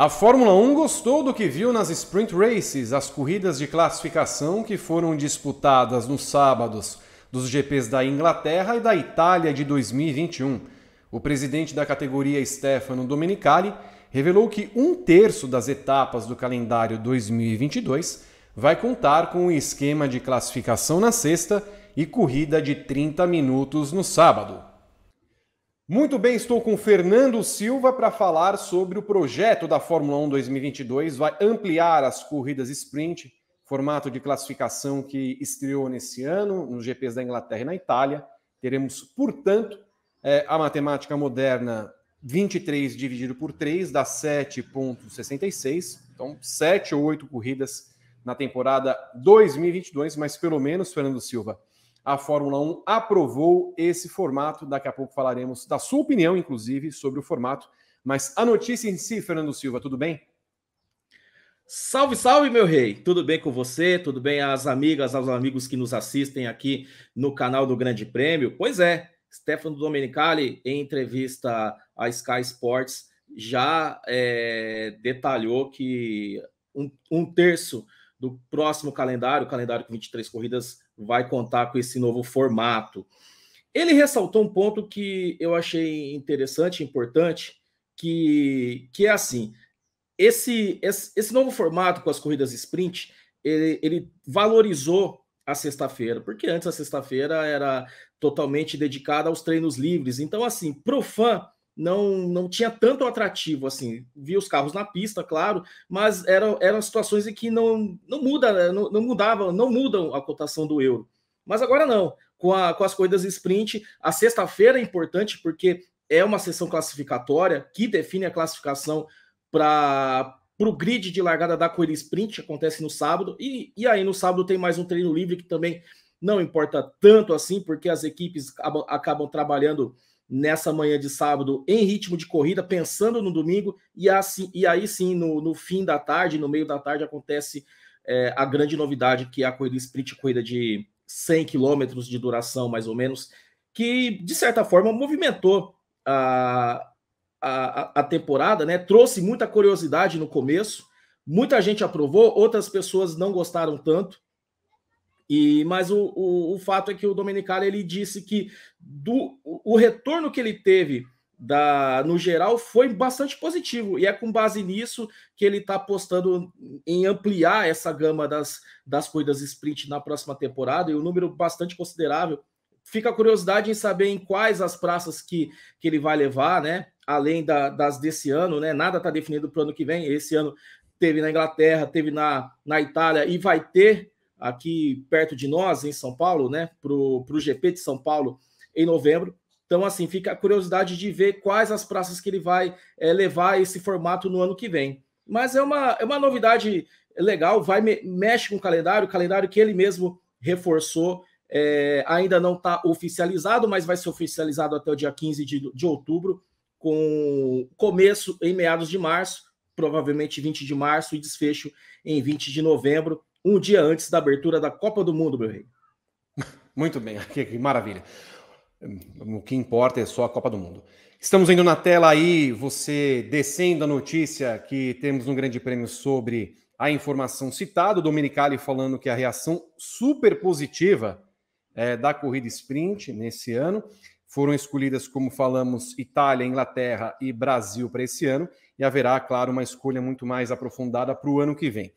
A Fórmula 1 gostou do que viu nas sprint races, as corridas de classificação que foram disputadas nos sábados dos GPs da Inglaterra e da Itália de 2021. O presidente da categoria, Stefano Domenicali, revelou que um terço das etapas do calendário 2022 vai contar com o um esquema de classificação na sexta e corrida de 30 minutos no sábado. Muito bem, estou com Fernando Silva para falar sobre o projeto da Fórmula 1 2022. Vai ampliar as corridas sprint, formato de classificação que estreou nesse ano nos GPs da Inglaterra e na Itália. Teremos, portanto, é, a matemática moderna 23 dividido por 3 dá 7,66. Então, 7 ou 8 corridas na temporada 2022, mas pelo menos, Fernando Silva, a Fórmula 1 aprovou esse formato. Daqui a pouco falaremos da sua opinião, inclusive, sobre o formato. Mas a notícia em si, Fernando Silva, tudo bem? Salve, salve, meu rei! Tudo bem com você? Tudo bem às amigas, aos amigos que nos assistem aqui no canal do Grande Prêmio? Pois é, Stefano Domenicali, em entrevista à Sky Sports, já é, detalhou que um, um terço do próximo calendário, o calendário com 23 corridas vai contar com esse novo formato. Ele ressaltou um ponto que eu achei interessante, importante, que, que é assim: esse, esse, esse novo formato com as corridas sprint, ele, ele valorizou a sexta-feira, porque antes a sexta-feira era totalmente dedicada aos treinos livres. Então, assim, para o fã, não não tinha tanto atrativo assim. Via os carros na pista, claro, mas eram, eram situações em que não não muda, né, não, não mudava, não mudam a cotação do euro. Mas agora não. Com, a, com as corridas sprint, a sexta-feira é importante porque é uma sessão classificatória que define a classificação para o grid de largada da corrida sprint, acontece no sábado. E, e aí no sábado tem mais um treino livre que também não importa tanto assim, porque as equipes acabam, acabam trabalhando nessa manhã de sábado em ritmo de corrida, pensando no domingo, e, assim, e aí sim, no, no fim da tarde, no meio da tarde, acontece é, a grande novidade, que é a corrida sprint, corrida de 100 quilômetros de duração, mais ou menos, que, de certa forma, movimentou a, a, a temporada, né? trouxe muita curiosidade no começo, muita gente aprovou, outras pessoas não gostaram tanto, e, mas o, o, o fato é que o Domenicali ele disse que do, o retorno que ele teve da, no geral foi bastante positivo e é com base nisso que ele está apostando em ampliar essa gama das, das corridas sprint na próxima temporada e um número bastante considerável. Fica a curiosidade em saber em quais as praças que, que ele vai levar, né? Além da, das desse ano, né? Nada está definido para o ano que vem. Esse ano teve na Inglaterra, teve na, na Itália e vai ter aqui perto de nós, em São Paulo, né? Para o GP de São Paulo em novembro. Então, assim, fica a curiosidade de ver quais as praças que ele vai é, levar esse formato no ano que vem. Mas é uma, é uma novidade legal, vai mexe com o calendário, o calendário que ele mesmo reforçou, é, ainda não está oficializado, mas vai ser oficializado até o dia 15 de, de outubro, com começo em meados de março, provavelmente 20 de março, e desfecho em 20 de novembro um dia antes da abertura da Copa do Mundo, meu rei. Muito bem, que, que maravilha. Hum, o que importa é só a Copa do Mundo. Estamos indo na tela aí, você descendo a notícia que temos um grande prêmio sobre a informação citada, o Dominicali falando que a reação super positiva é, da corrida sprint nesse ano. Foram escolhidas, como falamos, Itália, Inglaterra e Brasil para esse ano, e haverá, claro, uma escolha muito mais aprofundada para o ano que vem.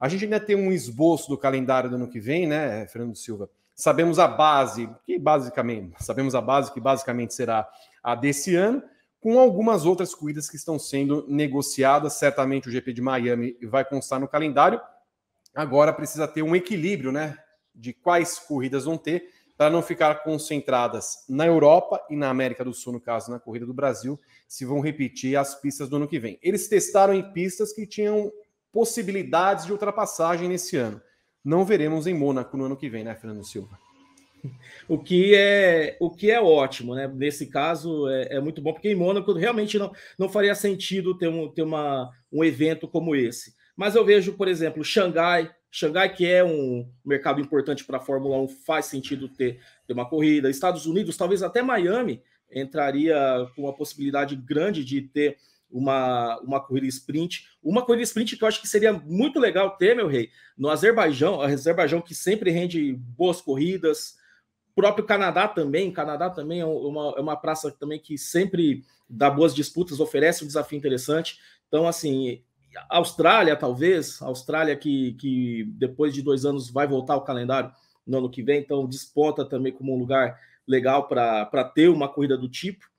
A gente ainda tem um esboço do calendário do ano que vem, né, Fernando Silva? Sabemos a base, que basicamente, sabemos a base que basicamente será a desse ano, com algumas outras corridas que estão sendo negociadas. Certamente o GP de Miami vai constar no calendário. Agora precisa ter um equilíbrio, né? De quais corridas vão ter, para não ficar concentradas na Europa e na América do Sul, no caso, na corrida do Brasil, se vão repetir as pistas do ano que vem. Eles testaram em pistas que tinham possibilidades de ultrapassagem nesse ano. Não veremos em Mônaco no ano que vem, né, Fernando Silva? O que é o que é ótimo, né? Nesse caso é, é muito bom, porque em Mônaco realmente não, não faria sentido ter, um, ter uma, um evento como esse. Mas eu vejo, por exemplo, Xangai, Xangai, que é um mercado importante para a Fórmula 1, faz sentido ter, ter uma corrida. Estados Unidos, talvez até Miami, entraria com uma possibilidade grande de ter uma, uma corrida sprint. Uma corrida sprint que eu acho que seria muito legal ter, meu rei, no Azerbaijão, Azerbaijão que sempre rende boas corridas, próprio Canadá também, Canadá também é uma, é uma praça também que sempre dá boas disputas, oferece um desafio interessante. Então, assim, Austrália, talvez, Austrália que, que depois de dois anos vai voltar ao calendário no ano que vem, então desponta também como um lugar legal para ter uma corrida do tipo.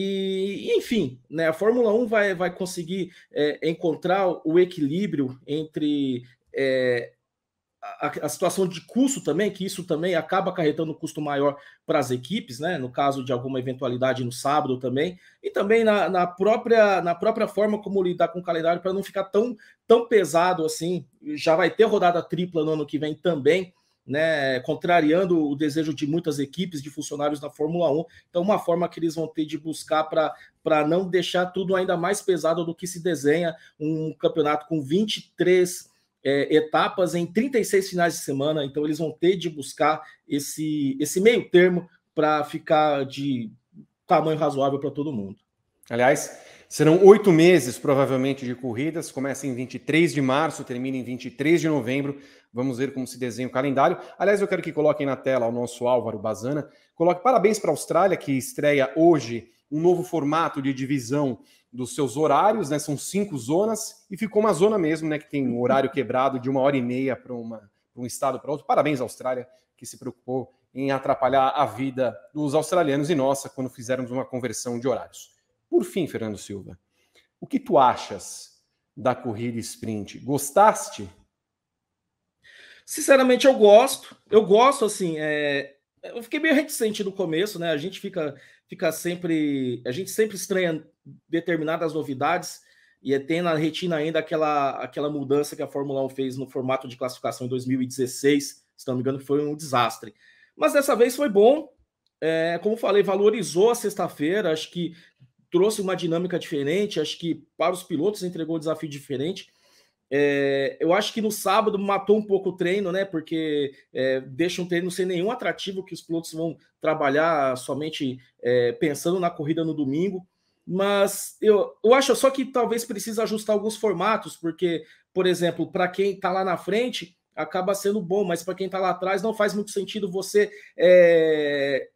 E, enfim, né, a Fórmula 1 vai, vai conseguir é, encontrar o equilíbrio entre é, a, a, situação de custo também, que isso também acaba acarretando um custo maior para as equipes, né? No caso de alguma eventualidade no sábado também, e também na, na própria, na própria forma como lidar com o calendário para não ficar tão, tão pesado assim. Já vai ter rodada tripla no ano que vem também né, contrariando o desejo de muitas equipes, de funcionários da Fórmula 1. Então, uma forma que eles vão ter de buscar para não deixar tudo ainda mais pesado do que se desenha um campeonato com 23 é, etapas em 36 finais de semana. Então, eles vão ter de buscar esse, esse meio termo para ficar de tamanho razoável para todo mundo. Aliás, Serão oito meses, provavelmente, de corridas. Começa em 23 de março, termina em 23 de novembro. Vamos ver como se desenha o calendário. Aliás, eu quero que coloquem na tela o nosso Álvaro Bazana. Coloque parabéns para a Austrália, que estreia hoje um novo formato de divisão dos seus horários, né? São cinco zonas e ficou uma zona mesmo, né? Que tem um horário quebrado de uma hora e meia para um estado para outro. Parabéns, Austrália, que se preocupou em atrapalhar a vida dos australianos e nossa quando fizermos uma conversão de horários. Por fim, Fernando Silva, o que tu achas da corrida sprint? Gostaste? Sinceramente, eu gosto. Eu gosto, assim, é... eu fiquei meio reticente no começo, né? A gente fica, fica sempre, a gente sempre estranha determinadas novidades e é tem na retina ainda aquela, aquela mudança que a Fórmula 1 fez no formato de classificação em 2016, se não me engano, foi um desastre. Mas dessa vez foi bom, é, como falei, valorizou a sexta-feira. Acho que trouxe uma dinâmica diferente, acho que para os pilotos entregou um desafio diferente. É, eu acho que no sábado matou um pouco o treino, né? Porque é, deixa um treino sem nenhum atrativo que os pilotos vão trabalhar somente é, pensando na corrida no domingo. Mas eu, eu acho só que talvez precisa ajustar alguns formatos, porque, por exemplo, para quem está lá na frente acaba sendo bom, mas para quem está lá atrás não faz muito sentido você é,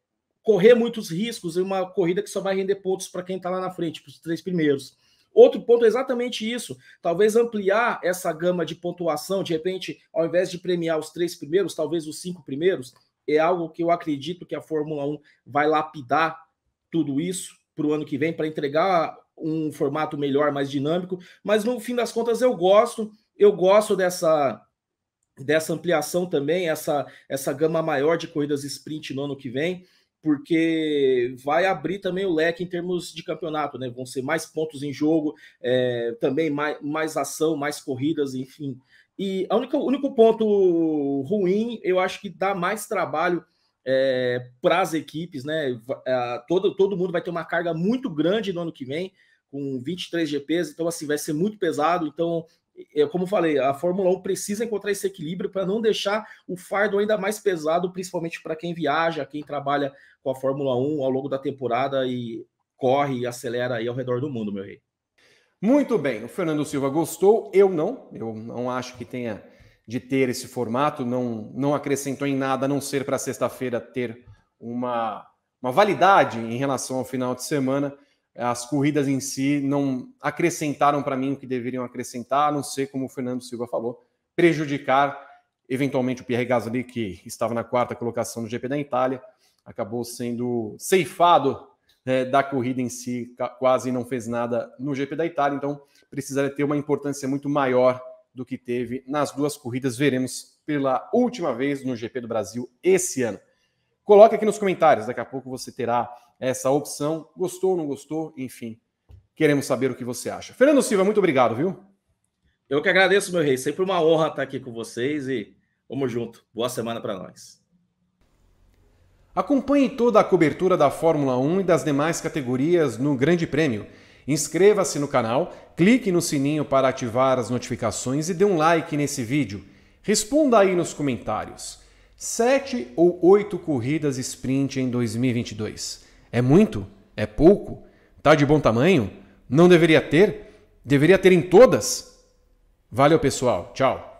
correr muitos riscos em uma corrida que só vai render pontos para quem está lá na frente, para os três primeiros. Outro ponto é exatamente isso. Talvez ampliar essa gama de pontuação, de repente, ao invés de premiar os três primeiros, talvez os cinco primeiros, é algo que eu acredito que a Fórmula 1 vai lapidar tudo isso para o ano que vem, para entregar um formato melhor, mais dinâmico. Mas no fim das contas, eu gosto, eu gosto dessa dessa ampliação também, essa, essa gama maior de corridas sprint no ano que vem porque vai abrir também o leque em termos de campeonato, né? Vão ser mais pontos em jogo, é, também mais, mais ação, mais corridas, enfim. E o único, único ponto ruim, eu acho que dá mais trabalho é, para as equipes, né? É, todo, todo mundo vai ter uma carga muito grande no ano que vem, com 23 GPs, então assim vai ser muito pesado. Então é, é como falei, a Fórmula 1 precisa encontrar esse equilíbrio para não deixar o fardo ainda mais pesado, principalmente para quem viaja, quem trabalha com a Fórmula 1 ao longo da temporada e corre e acelera aí ao redor do mundo, meu rei. Muito bem, o Fernando Silva gostou, eu não, eu não acho que tenha de ter esse formato, não, não acrescentou em nada, a não ser para sexta-feira ter uma, uma validade em relação ao final de semana. As corridas em si não acrescentaram para mim o que deveriam acrescentar, a não ser, como o Fernando Silva falou, prejudicar eventualmente o Pierre Gasly, que estava na quarta colocação do GP da Itália, acabou sendo ceifado é, da corrida em si, quase não fez nada no GP da Itália, então precisaria ter uma importância muito maior do que teve nas duas corridas. Veremos pela última vez no GP do Brasil esse ano. Coloque aqui nos comentários, daqui a pouco você terá essa opção. Gostou, não gostou? Enfim, queremos saber o que você acha. Fernando Silva, muito obrigado, viu? Eu que agradeço, meu rei. Sempre uma honra estar aqui com vocês e vamos junto. Boa semana para nós. Acompanhe toda a cobertura da Fórmula 1 e das demais categorias no Grande Prêmio. Inscreva-se no canal, clique no sininho para ativar as notificações e dê um like nesse vídeo. Responda aí nos comentários. Sete ou oito corridas sprint em 2022? É muito? É pouco? Tá de bom tamanho? Não deveria ter? Deveria ter em todas? Valeu, pessoal. Tchau.